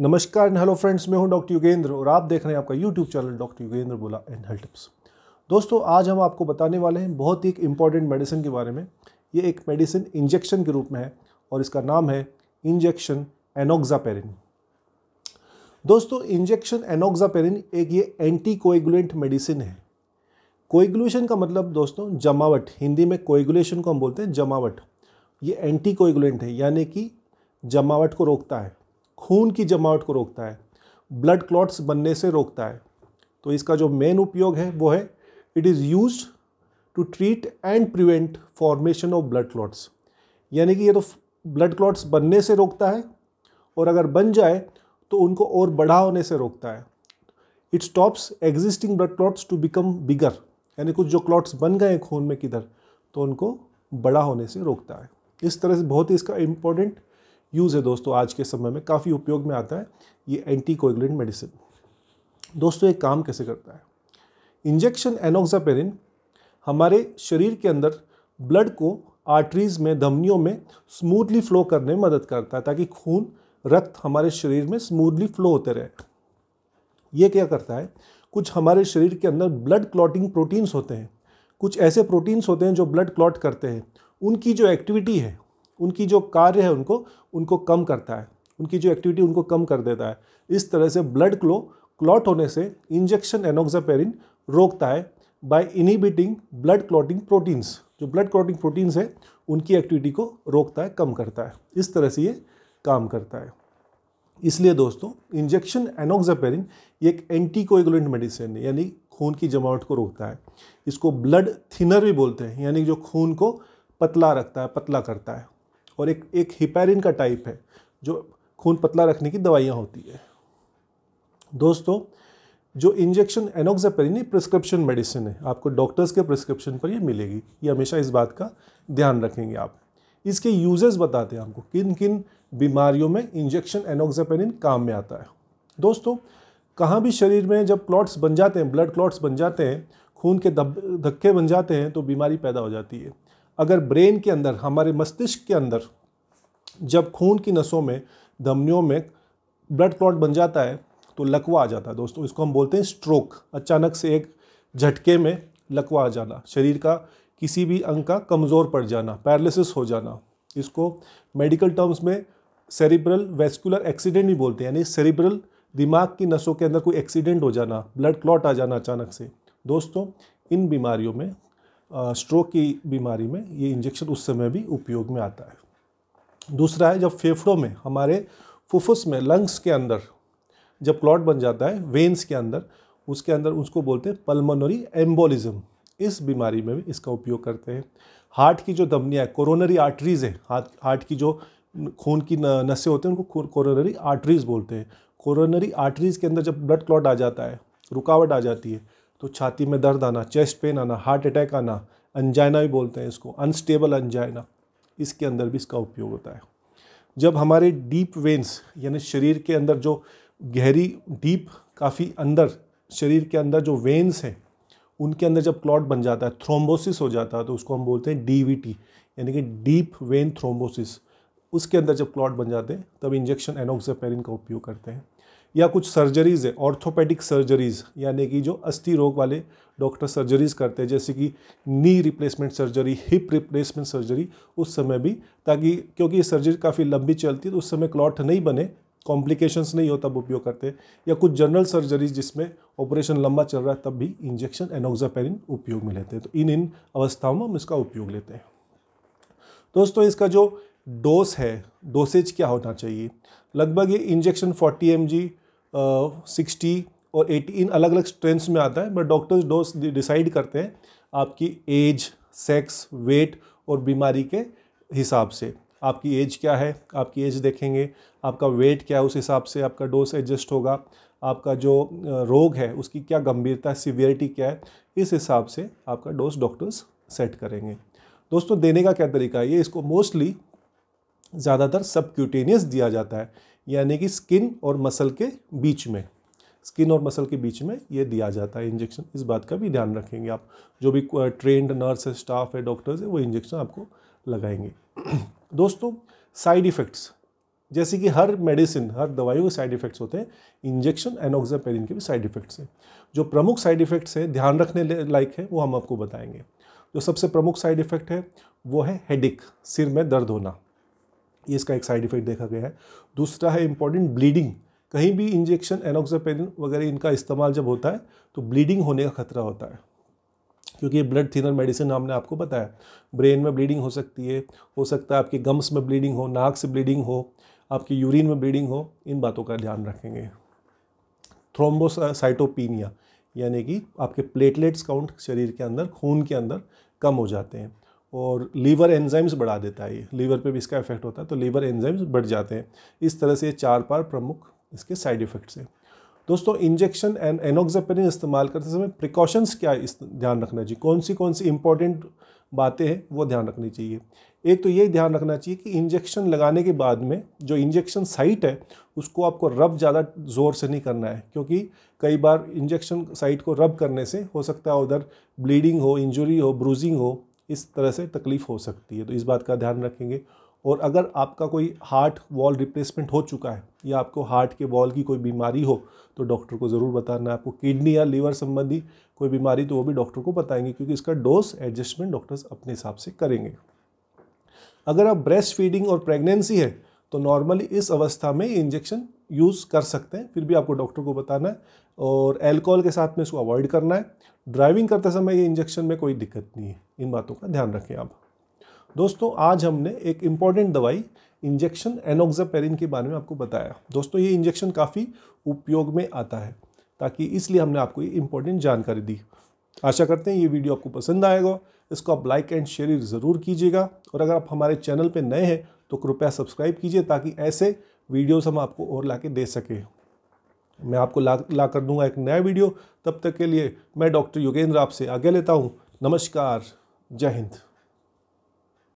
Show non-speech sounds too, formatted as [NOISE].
नमस्कार hello friends मैं हूं डॉक्टर योगेंद्र और आप देख रहे हैं आपका यूट्यूब चैनल डॉक्टर योगेंद्र बोला एंड हेल्थ टिप्स दोस्तों आज हम आपको बताने वाले हैं बहुत ही एक इम्पॉर्टेंट मेडिसिन के बारे में ये एक मेडिसिन इंजेक्शन के रूप में है और इसका नाम है इंजेक्शन एनोक्जापेरिन दोस्तों इंजेक्शन एनोक्जापेरिन एक ये एंटी कोएगुलेंट मेडिसिन है कोएगुलेशन का मतलब दोस्तों जमावट हिंदी में कोएगुलेशन को हम बोलते हैं जमावट ये एंटी कोएगुलेंट है यानी कि जमावट को रोकता है खून की जमावट को रोकता है ब्लड क्लॉट्स बनने से रोकता है तो इसका जो मेन उपयोग है वो है it is use to treat and prevent formation of blood clots यानी कि ये तो ब्लड क्लॉट्स बनने से रोकता है और अगर बन जाए तो उनको और बढ़ा होने से रोकता है it stops existing blood clots to become bigger यानी कुछ जो क्लॉट्स बन गए खून में किधर तो उनको बड़ा होने से रोकता है इस तरह से बहुत ही इसका इम्पोर्टेंट यूज़ है दोस्तों आज के समय में काफ़ी उपयोग में आता है ये एंटी कोगुलेंट मेडिसिन दोस्तों ये काम कैसे करता है इंजेक्शन एनोक्सापेरिन हमारे शरीर के अंदर ब्लड को आर्टरीज़ में धमनियों में स्मूथली फ्लो करने में मदद करता है ताकि खून रक्त हमारे शरीर में स्मूथली फ्लो होते रहे ये क्या करता है कुछ हमारे शरीर के अंदर ब्लड क्लॉटिंग प्रोटीन्स होते हैं कुछ ऐसे प्रोटीन्स होते हैं जो ब्लड क्लॉट करते हैं उनकी जो एक्टिविटी है उनकी जो कार्य है उनको उनको कम करता है उनकी जो एक्टिविटी उनको कम कर देता है इस तरह से ब्लड क्लो क्लॉट होने से इंजेक्शन एनोक्सापेरिन रोकता है by inhibiting blood clotting proteins जो ब्लड क्लॉटिंग प्रोटीन्स है उनकी एक्टिविटी को रोकता है कम करता है इस तरह से ये काम करता है इसलिए दोस्तों इंजेक्शन एनोक्सापेरिन एक एंटी कोएगुलेंट मेडिसिन है यानी खून की जमावट को रोकता है इसको ब्लड थिनर भी बोलते हैं यानी जो खून को पतला रखता है पतला करता है और एक एक हिपेरिन का टाइप है जो खून पतला रखने की दवाइयाँ होती है दोस्तों जो इंजेक्शन एनोक्सापेरिन ये प्रिस्क्रिप्शन मेडिसिन है आपको डॉक्टर्स के प्रिस्क्रिप्शन पर ये मिलेगी ये हमेशा इस बात का ध्यान रखेंगे आप इसके यूजेस बताते हैं आपको किन किन बीमारियों में इंजेक्शन एनोक्सापेरिन काम में आता है दोस्तों कहाँ भी शरीर में जब क्लॉट्स बन जाते हैं ब्लड क्लॉट्स बन जाते हैं खून के धक्के बन जाते हैं तो बीमारी पैदा हो जाती है अगर ब्रेन के अंदर हमारे मस्तिष्क के अंदर जब खून की नसों में धमनियों में ब्लड क्लॉट बन जाता है तो लकवा आ जाता है दोस्तों इसको हम बोलते हैं स्ट्रोक अचानक से एक झटके में लकवा आ जाना शरीर का किसी भी अंग का कमज़ोर पड़ जाना पैरालिसिस हो जाना इसको मेडिकल टर्म्स में सेरिब्रल वेस्कुलर एक्सीडेंट भी बोलते हैं यानी सेरिब्रल दिमाग की नसों के अंदर कोई एक्सीडेंट हो जाना ब्लड क्लॉट आ जाना अचानक से दोस्तों इन बीमारियों में स्ट्रोक की बीमारी में ये इंजेक्शन उस समय भी उपयोग में आता है दूसरा है जब फेफड़ों में हमारे फुफ्फुस में लंग्स के अंदर जब क्लॉट बन जाता है वेन्स के अंदर उसके अंदर उसको बोलते हैं पल्मोनरी एम्बोलिज्म इस बीमारी में भी इसका उपयोग करते हैं हार्ट की जो धमनियाँ कोरोनरी आर्टरीज़ हैं हाथ हार्ट की जो खून की नसें होते हैं उनको कोरोनरी आर्टरीज़ बोलते हैं कोरोनरी आर्टरीज़ के अंदर जब ब्लड क्लॉट आ जाता है रुकावट आ जाती है तो छाती में दर्द आना चेस्ट पेन आना हार्ट अटैक आना अनजाइना भी बोलते हैं इसको अनस्टेबल अनजाइना इसके अंदर भी इसका उपयोग होता है जब हमारे डीप वेंस यानी शरीर के अंदर जो गहरी डीप काफ़ी अंदर शरीर के अंदर जो वेंस हैं उनके अंदर जब क्लॉट बन जाता है थ्रोम्बोसिस हो जाता है तो उसको हम बोलते हैं डी यानी कि डीप वेन थ्रोम्बोसिस उसके अंदर जब क्लॉट बन जाते हैं तब इंजेक्शन एनोक्सापेरिन का उपयोग करते हैं या कुछ सर्जरीज़ है ऑर्थोपेडिक सर्जरीज़ यानी कि जो अस्थि रोग वाले डॉक्टर सर्जरीज़ करते हैं जैसे कि knee replacement surgery hip replacement surgery उस समय भी ताकि क्योंकि ये सर्जरी काफ़ी लंबी चलती है तो उस समय क्लॉट नहीं बने कॉम्प्लिकेशंस नहीं हो तब उपयोग करते या कुछ जनरल सर्जरीज जिसमें ऑपरेशन लंबा चल रहा है तब भी इंजेक्शन एनोक्सापेरिन उपयोग में लेते हैं तो इन इन अवस्थाओं में हम इसका उपयोग लेते हैं दोस्तों इसका जो डोज है डोसेज क्या होना चाहिए लगभग ये इंजेक्शन 40 एम जी सिक्सटी और एटी इन अलग अलग स्ट्रेंथ्स में आता है बट डॉक्टर्स डोज डिसाइड करते हैं आपकी एज सेक्स वेट और बीमारी के हिसाब से आपकी एज क्या है आपकी एज देखेंगे आपका वेट क्या है उस हिसाब से आपका डोज एडजस्ट होगा आपका जो रोग है उसकी क्या गंभीरता सीवियरिटी क्या है इस हिसाब से आपका डोज डॉक्टर्स सेट करेंगे दोस्तों देने का क्या तरीका है ये इसको मोस्टली ज़्यादातर सबक्यूटेनियस दिया जाता है यानी कि स्किन और मसल के बीच में स्किन और मसल के बीच में ये दिया जाता है इंजेक्शन इस बात का भी ध्यान रखेंगे आप जो भी ट्रेंड नर्स है स्टाफ है डॉक्टर्स है वो इंजेक्शन आपको लगाएंगे [CLEARS THROAT] दोस्तों साइड इफ़ेक्ट्स जैसे कि हर मेडिसिन हर दवाइयों के साइड इफ़ेक्ट्स होते हैं इंजेक्शन एनोक्सापेरिन के भी साइड इफ़ेक्ट्स हैं जो प्रमुख साइड इफ़ेक्ट्स हैं ध्यान रखने लायक है वो हम आपको बताएंगे जो सबसे प्रमुख साइड इफ़ेक्ट है वो है हेडिक सिर में दर्द होना ये इसका एक साइड इफेक्ट देखा गया है दूसरा है इंपॉर्टेंट ब्लीडिंग कहीं भी इंजेक्शन एनोक्सापेन वगैरह इनका इस्तेमाल जब होता है तो ब्लीडिंग होने का खतरा होता है क्योंकि ये ब्लड थिनर मेडिसिन हमने आपको बताया ब्रेन में ब्लीडिंग हो सकती है हो सकता है आपके गम्स में ब्लीडिंग हो नाक से ब्लीडिंग हो आपके यूरिन में ब्लीडिंग हो इन बातों का ध्यान रखेंगे थ्रोम्बोसाइटोपीनिया यानी कि आपके प्लेटलेट्स काउंट शरीर के अंदर खून के अंदर कम हो जाते हैं और लीवर एंजाइम्स बढ़ा देता है ये लीवर पे भी इसका इफेक्ट होता है तो लीवर एंजाइम्स बढ़ जाते हैं इस तरह से ये चार पार प्रमुख इसके साइड इफ़ेक्ट्स हैं दोस्तों इंजेक्शन एंड एनोक्सापेरिन इस्तेमाल करते समय प्रिकॉशंस क्या इस ध्यान रखना चाहिए कौन सी कौन सी इंपॉर्टेंट बातें हैं वो ध्यान रखनी चाहिए एक तो ये ध्यान रखना चाहिए कि इंजेक्शन लगाने के बाद में जो इंजेक्शन साइट है उसको आपको रब ज़्यादा ज़ोर से नहीं करना है क्योंकि कई बार इंजेक्शन साइट को रब करने से हो सकता है उधर ब्लीडिंग हो इंजरी हो ब्रूजिंग हो इस तरह से तकलीफ़ हो सकती है तो इस बात का ध्यान रखेंगे और अगर आपका कोई हार्ट वॉल रिप्लेसमेंट हो चुका है या आपको हार्ट के वॉल की कोई बीमारी हो तो डॉक्टर को ज़रूर बताना है आपको किडनी या लीवर संबंधी कोई बीमारी तो वो भी डॉक्टर को बताएंगे क्योंकि इसका डोज एडजस्टमेंट डॉक्टर्स अपने हिसाब से करेंगे अगर आप ब्रेस्ट फीडिंग और प्रेगनेंसी है तो नॉर्मली इस अवस्था में इंजेक्शन यूज़ कर सकते हैं फिर भी आपको डॉक्टर को बताना है और एल्कोहल के साथ में इसको अवॉइड करना है ड्राइविंग करते समय ये इंजेक्शन में कोई दिक्कत नहीं है इन बातों का ध्यान रखें आप दोस्तों आज हमने एक इम्पॉर्टेंट दवाई इंजेक्शन एनोक्जापेरिन के बारे में आपको बताया दोस्तों ये इंजेक्शन काफ़ी उपयोग में आता है ताकि इसलिए हमने आपको ये इम्पोर्टेंट जानकारी दी आशा करते हैं ये वीडियो आपको पसंद आएगा इसको आप लाइक एंड शेयर ज़रूर कीजिएगा और अगर आप हमारे चैनल पर नए हैं तो कृपया सब्सक्राइब कीजिए ताकि ऐसे वीडियोस हम आपको और ला दे सकें मैं आपको ला ला कर दूंगा एक नया वीडियो तब तक के लिए मैं डॉक्टर योगेंद्र आपसे आगे लेता हूँ नमस्कार जय हिंद